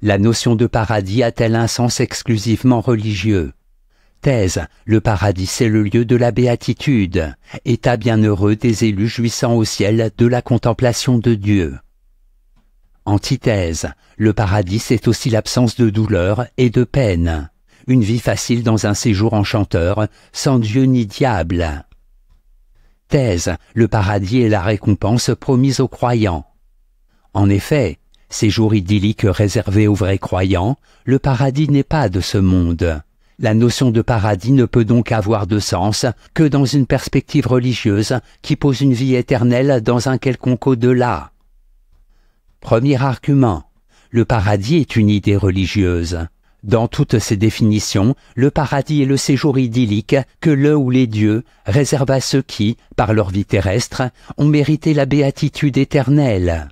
La notion de paradis a-t-elle un sens exclusivement religieux Thèse, le paradis est le lieu de la béatitude, état bienheureux des élus jouissant au ciel de la contemplation de Dieu. Antithèse, le paradis c'est aussi l'absence de douleur et de peine, une vie facile dans un séjour enchanteur, sans Dieu ni diable. Thèse, le paradis est la récompense promise aux croyants. En effet, séjour idyllique réservé aux vrais croyants, le paradis n'est pas de ce monde. La notion de paradis ne peut donc avoir de sens que dans une perspective religieuse qui pose une vie éternelle dans un quelconque au-delà. Premier argument. Le paradis est une idée religieuse. Dans toutes ses définitions, le paradis est le séjour idyllique que le ou les dieux réservent à ceux qui, par leur vie terrestre, ont mérité la béatitude éternelle.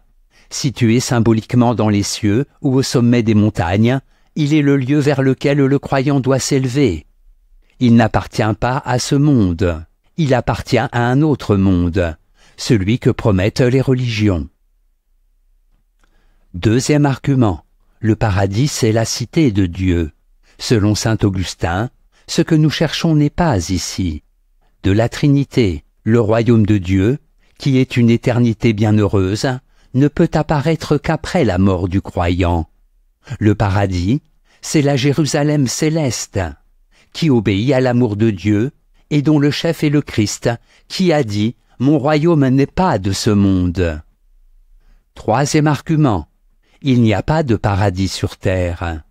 Situé symboliquement dans les cieux ou au sommet des montagnes, il est le lieu vers lequel le croyant doit s'élever. Il n'appartient pas à ce monde, il appartient à un autre monde, celui que promettent les religions. Deuxième argument, le paradis est la cité de Dieu. Selon saint Augustin, ce que nous cherchons n'est pas ici. De la Trinité, le royaume de Dieu, qui est une éternité bienheureuse, ne peut apparaître qu'après la mort du croyant. Le paradis, c'est la Jérusalem céleste, qui obéit à l'amour de Dieu, et dont le chef est le Christ, qui a dit ⁇ Mon royaume n'est pas de ce monde ⁇ Troisième argument. Il n'y a pas de paradis sur terre.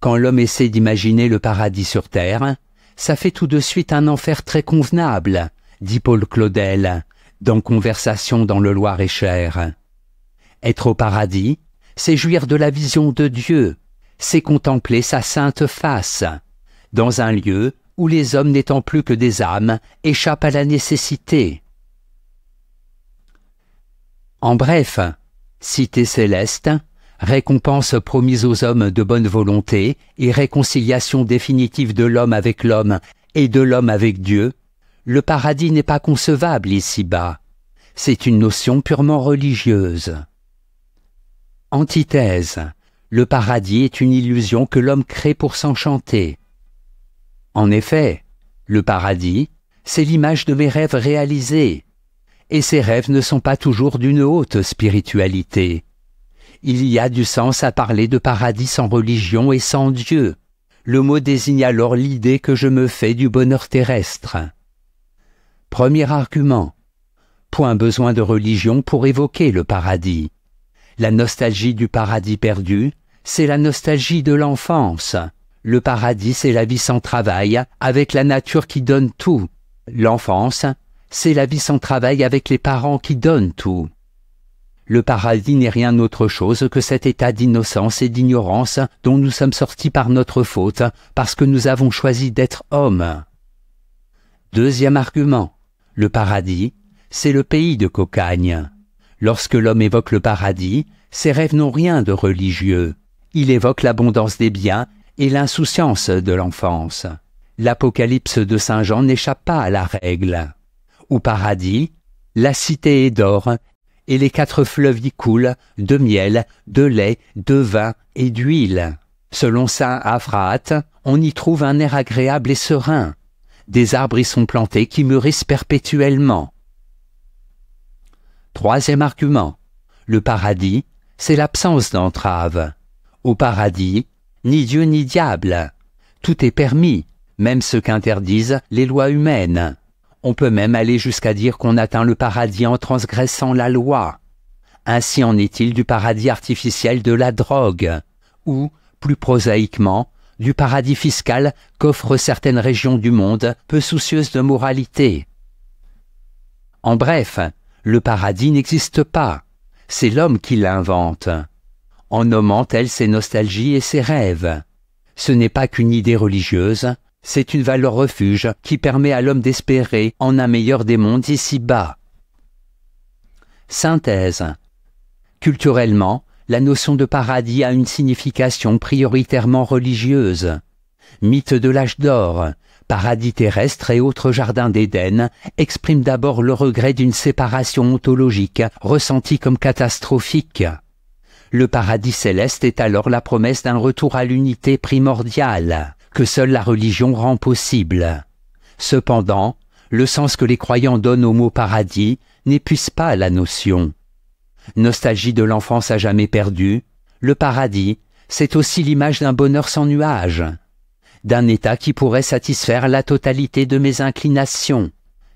Quand l'homme essaie d'imaginer le paradis sur terre, ça fait tout de suite un enfer très convenable, dit Paul Claudel, dans Conversation dans le Loir-et-Cher. Être au paradis, c'est jouir de la vision de Dieu, c'est contempler sa sainte face, dans un lieu où les hommes n'étant plus que des âmes échappent à la nécessité. En bref, cité céleste, récompense promise aux hommes de bonne volonté et réconciliation définitive de l'homme avec l'homme et de l'homme avec Dieu, le paradis n'est pas concevable ici-bas. C'est une notion purement religieuse. Antithèse. Le paradis est une illusion que l'homme crée pour s'enchanter. En effet, le paradis, c'est l'image de mes rêves réalisés. Et ces rêves ne sont pas toujours d'une haute spiritualité. Il y a du sens à parler de paradis sans religion et sans Dieu. Le mot désigne alors l'idée que je me fais du bonheur terrestre. Premier argument. Point besoin de religion pour évoquer le paradis. La nostalgie du paradis perdu, c'est la nostalgie de l'enfance. Le paradis, c'est la vie sans travail, avec la nature qui donne tout. L'enfance, c'est la vie sans travail avec les parents qui donnent tout. Le paradis n'est rien autre chose que cet état d'innocence et d'ignorance dont nous sommes sortis par notre faute, parce que nous avons choisi d'être hommes. Deuxième argument. Le paradis, c'est le pays de Cocagne. Lorsque l'homme évoque le paradis, ses rêves n'ont rien de religieux. Il évoque l'abondance des biens et l'insouciance de l'enfance. L'Apocalypse de Saint Jean n'échappe pas à la règle. Au paradis, la cité est d'or, et les quatre fleuves y coulent de miel, de lait, de vin et d'huile. Selon Saint Aphrate, on y trouve un air agréable et serein, des arbres y sont plantés qui mûrissent perpétuellement. Troisième argument. Le paradis, c'est l'absence d'entrave. Au paradis, ni Dieu ni diable. Tout est permis, même ce qu'interdisent les lois humaines. On peut même aller jusqu'à dire qu'on atteint le paradis en transgressant la loi. Ainsi en est-il du paradis artificiel de la drogue, ou, plus prosaïquement, du paradis fiscal qu'offrent certaines régions du monde peu soucieuses de moralité. En bref, le paradis n'existe pas, c'est l'homme qui l'invente, en nommant elle ses nostalgies et ses rêves. Ce n'est pas qu'une idée religieuse, c'est une valeur refuge qui permet à l'homme d'espérer en un meilleur des mondes ici-bas. Synthèse. Culturellement, la notion de paradis a une signification prioritairement religieuse. Mythe de l'âge d'or, paradis terrestre et autres jardins d'Éden expriment d'abord le regret d'une séparation ontologique ressentie comme catastrophique. Le paradis céleste est alors la promesse d'un retour à l'unité primordiale, que seule la religion rend possible. Cependant, le sens que les croyants donnent au mot paradis n'épuise pas la notion nostalgie de l'enfance à jamais perdue, le paradis, c'est aussi l'image d'un bonheur sans nuages, d'un état qui pourrait satisfaire la totalité de mes inclinations.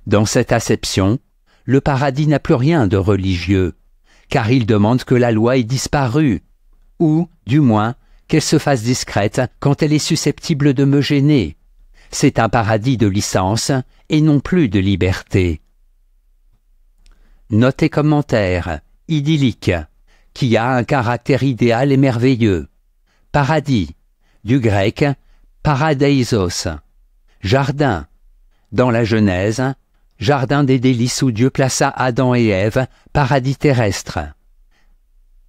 Dans cette acception, le paradis n'a plus rien de religieux, car il demande que la loi ait disparu, ou, du moins, qu'elle se fasse discrète quand elle est susceptible de me gêner. C'est un paradis de licence et non plus de liberté. Notez commentaire idyllique, qui a un caractère idéal et merveilleux. Paradis, du grec paradeisos, jardin. Dans la Genèse, jardin des délices où Dieu plaça Adam et Ève, paradis terrestre.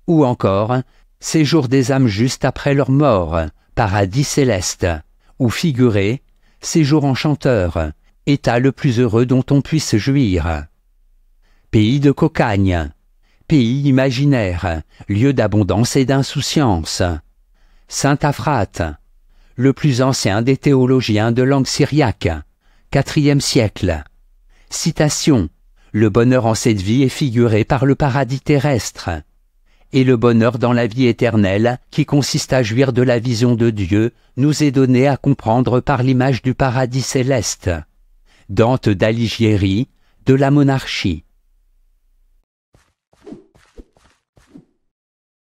Ou encore, séjour des âmes juste après leur mort, paradis céleste, ou figuré, séjour enchanteur, état le plus heureux dont on puisse jouir. Pays de cocagne, pays imaginaire, lieu d'abondance et d'insouciance. Saint Aphrate, le plus ancien des théologiens de langue syriaque, quatrième siècle. Citation. Le bonheur en cette vie est figuré par le paradis terrestre. Et le bonheur dans la vie éternelle, qui consiste à jouir de la vision de Dieu, nous est donné à comprendre par l'image du paradis céleste. Dante d'Alighieri, de la monarchie.